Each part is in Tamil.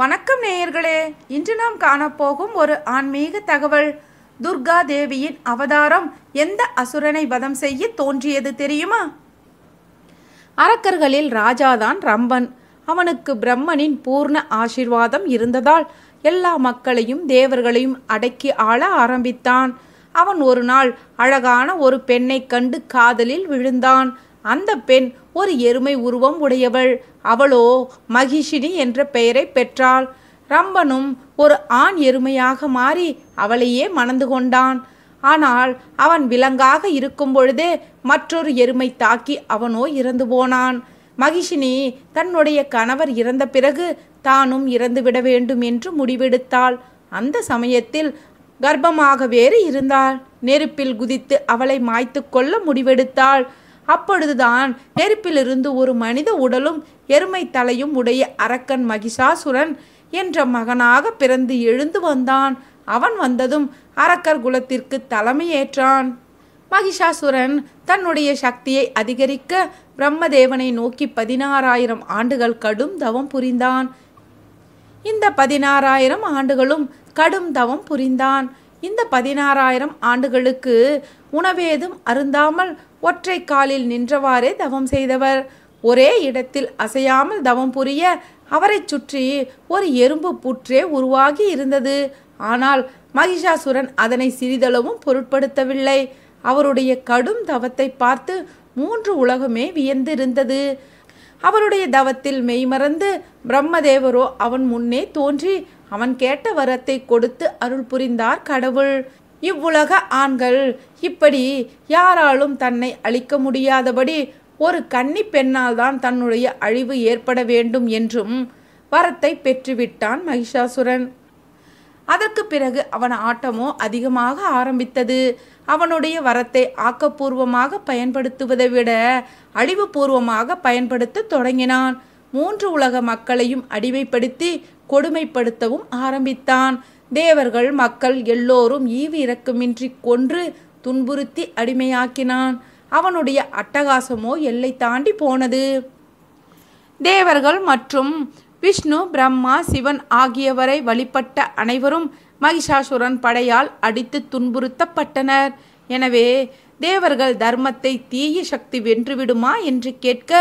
வணக்கம் நேயர்களே இன்று நாம் காணப்போகும் ஒரு ஆன்மீக தகவல் துர்கா தேவியின் அவதாரம் எந்த அசுரனை வதம் செய்ய தோன்றியது தெரியுமா அரக்கர்களில் ராஜாதான் ரம்பன் அவனுக்கு பிரம்மனின் பூர்ண ஆசிர்வாதம் இருந்ததால் எல்லா மக்களையும் தேவர்களையும் அடக்கி ஆள ஆரம்பித்தான் அவன் ஒரு நாள் அழகான ஒரு பெண்ணை கண்டு காதலில் விழுந்தான் அந்த பெண் ஒரு எருமை உருவம் உடையவள் அவளோ மகிஷினி என்ற பெயரை பெற்றாள் ரம்பனும் ஒரு ஆண் எருமையாக மாறி அவளையே மணந்து கொண்டான் ஆனால் அவன் விலங்காக இருக்கும் பொழுதே மற்றொரு எருமை தாக்கி அவனோ இறந்து போனான் மகிஷினி தன்னுடைய கணவர் இறந்த பிறகு தானும் இறந்துவிட வேண்டும் என்று முடிவெடுத்தாள் அந்த சமயத்தில் கர்ப்பமாக வேறு இருந்தாள் நெருப்பில் குதித்து அவளை மாய்த்து கொள்ள முடிவெடுத்தாள் அப்பொழுதுதான் நெருப்பிலிருந்து ஒரு மனித உடலும் எருமை தலையும் உடைய அரக்கன் மகிஷாசுரன் என்ற மகனாக பிறந்து எழுந்து வந்தான் அவன் வந்ததும் அரக்கர் குலத்திற்கு தலைமையேற்றான் மகிஷாசுரன் தன்னுடைய சக்தியை அதிகரிக்க பிரம்மதேவனை நோக்கி பதினாறாயிரம் ஆண்டுகள் கடும் தவம் புரிந்தான் இந்த பதினாறாயிரம் ஆண்டுகளும் கடும் தவம் புரிந்தான் இந்த பதினாறாயிரம் ஆண்டுகளுக்கு உணவேதும் அருந்தாமல் ஒற்றை காலில் நின்றவாறே தவம் செய்தவர் ஒரே இடத்தில் அசையாமல் தவம் புரிய அவரை சுற்றி ஒரு எறும்பு புற்றே உருவாகி இருந்தது ஆனால் மகிஷாசுரன் அதனை சிறிதளவும் பொருட்படுத்தவில்லை அவருடைய கடும் தவத்தை பார்த்து மூன்று உலகமே வியந்திருந்தது அவருடைய தவத்தில் மெய்மறந்து பிரம்மதேவரோ அவன் முன்னே தோன்றி அவன் கேட்ட வரத்தை கொடுத்து அருள் புரிந்தார் கடவுள் இவ்வுலக ஆண்கள் இப்படி யாராலும் தன்னை அழிக்க முடியாதபடி ஒரு கன்னி பெண்ணால் தான் தன்னுடைய அழிவு ஏற்பட வேண்டும் என்றும் வரத்தை பெற்றுவிட்டான் மகிஷாசுரன் அதற்கு பிறகு அவன் ஆட்டமோ அதிகமாக ஆரம்பித்தது அவனுடைய வரத்தை ஆக்கப்பூர்வமாக பயன்படுத்துவதை விட அழிவுபூர்வமாக பயன்படுத்த தொடங்கினான் மூன்று உலக மக்களையும் அடிமைப்படுத்தி கொடுமைப்படுத்தவும் ஆரம்பித்தான் தேவர்கள் மக்கள் எல்லோரும் ஈவி இறக்குமின்றி கொன்று துன்புறுத்தி அடிமையாக்கினான் அவனுடைய அட்டகாசமோ எல்லை தாண்டி போனது தேவர்கள் மற்றும் விஷ்ணு பிரம்மா சிவன் ஆகியவரை வழிபட்ட அனைவரும் மகிஷாசுரன் படையால் அடித்து துன்புறுத்தப்பட்டனர் எனவே தேவர்கள் தர்மத்தை தீய சக்தி வென்றுவிடுமா என்று கேட்க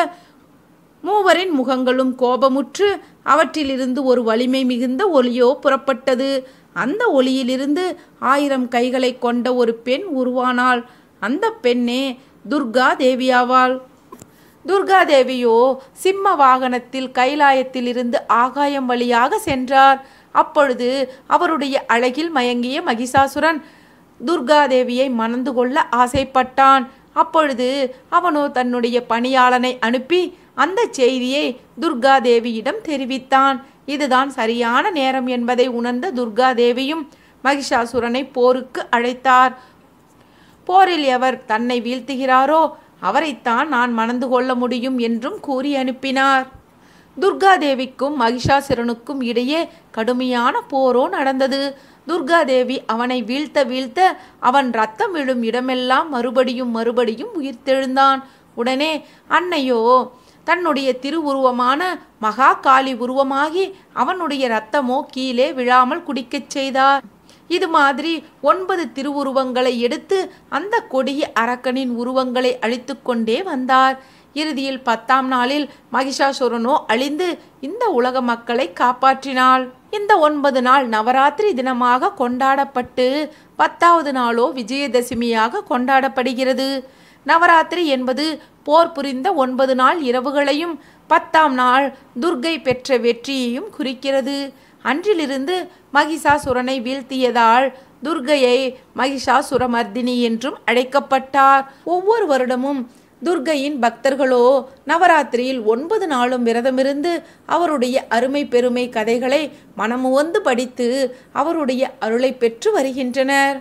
மூவரின் முகங்களும் கோபமுற்று அவற்றிலிருந்து ஒரு வலிமை மிகுந்த ஒலியோ புறப்பட்டது அந்த ஒளியிலிருந்து ஆயிரம் கைகளை கொண்ட ஒரு பெண் உருவானாள் அந்த பெண்ணே துர்கா தேவியாவாள் துர்கா தேவியோ சிம்ம வாகனத்தில் கைலாயத்திலிருந்து ஆகாயம் வழியாக சென்றார் அப்பொழுது அவருடைய அழகில் மயங்கிய மகிஷாசுரன் துர்காதேவியை மணந்து கொள்ள ஆசைப்பட்டான் அப்பொழுது அவனோ தன்னுடைய பணியாளனை அனுப்பி அந்த செய்தியை துர்காதேவியிடம் தெரிவித்தான் இதுதான் சரியான நேரம் என்பதை உணர்ந்த துர்காதேவியும் மகிஷாசுரனை போருக்கு அழைத்தார் போரில் எவர் தன்னை வீழ்த்துகிறாரோ அவரைத்தான் நான் மணந்து கொள்ள முடியும் என்றும் கூறி அனுப்பினார் துர்காதேவிக்கும் மகிஷாசுரனுக்கும் இடையே கடுமையான போரோ நடந்தது துர்காதேவி அவனை வீழ்த்த வீழ்த்த அவன் ரத்தம் விழும் இடமெல்லாம் மறுபடியும் மறுபடியும் உயிர்த்தெழுந்தான் உடனே அன்னையோ தன்னுடைய திருவுருவமான மகா காளி உருவமாகி அவனுடைய ரத்தமோ கீழே விழாமல் குடிக்கச் செய்தார் இது மாதிரி ஒன்பது திருவுருவங்களை எடுத்து அந்த கொடிய அரக்கனின் உருவங்களை அழித்து கொண்டே வந்தார் இறுதியில் பத்தாம் நாளில் மகிஷாசுரனோ அழிந்து இந்த உலக மக்களை காப்பாற்றினாள் இந்த ஒன்பது நாள் நவராத்திரி தினமாக கொண்டாடப்பட்டு பத்தாவது நாளோ விஜயதசமியாக கொண்டாடப்படுகிறது நவராத்திரி என்பது போர் புரிந்த ஒன்பது நாள் இரவுகளையும் பத்தாம் நாள் துர்கை பெற்ற வெற்றியையும் குறிக்கிறது அன்றிலிருந்து மகிஷாசுரனை வீழ்த்தியதால் துர்கையை மகிஷாசுரமர்தினி என்றும் அழைக்கப்பட்டார் ஒவ்வொரு வருடமும் துர்கையின் பக்தர்களோ நவராத்திரியில் ஒன்பது நாளும் விரதமிருந்து அவருடைய அருமை பெருமை கதைகளை மனமுவந்து படித்து அவருடைய அருளை பெற்று வருகின்றனர்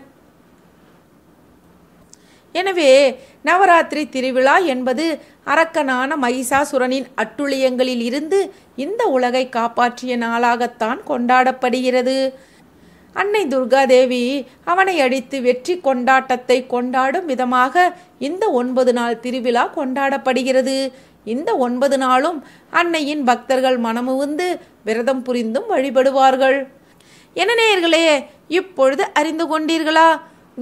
எனவே நவராத்திரி திருவிழா என்பது அரக்கனான மகிஷாசுரனின் அட்டுழியங்களில் இருந்து இந்த உலகை காப்பாற்றிய நாளாகத்தான் கொண்டாடப்படுகிறது அன்னை துர்காதேவி அவனை அடித்து வெற்றி கொண்டாட்டத்தை கொண்டாடும் விதமாக இந்த ஒன்பது நாள் திருவிழா கொண்டாடப்படுகிறது இந்த ஒன்பது நாளும் அன்னையின் பக்தர்கள் மனமுவந்து விரதம் புரிந்தும் வழிபடுவார்கள் என நேயர்களே இப்பொழுது அறிந்து கொண்டீர்களா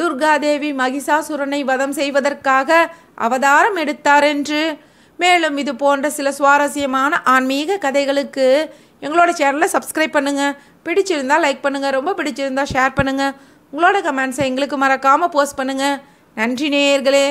துர்காதேவி மகிஷாசுரனை வதம் செய்வதற்காக அவதாரம் எடுத்தார் என்று மேலும் இது போன்ற சில சுவாரஸ்யமான ஆன்மீக கதைகளுக்கு எங்களோட சேனலை சப்ஸ்கிரைப் பண்ணுங்கள் பிடிச்சிருந்தால் லைக் பண்ணுங்கள் ரொம்ப பிடிச்சிருந்தால் ஷேர் பண்ணுங்கள் உங்களோட கமெண்ட்ஸை எங்களுக்கு மறக்காமல் போஸ்ட் பண்ணுங்கள் நன்றி நேயர்களே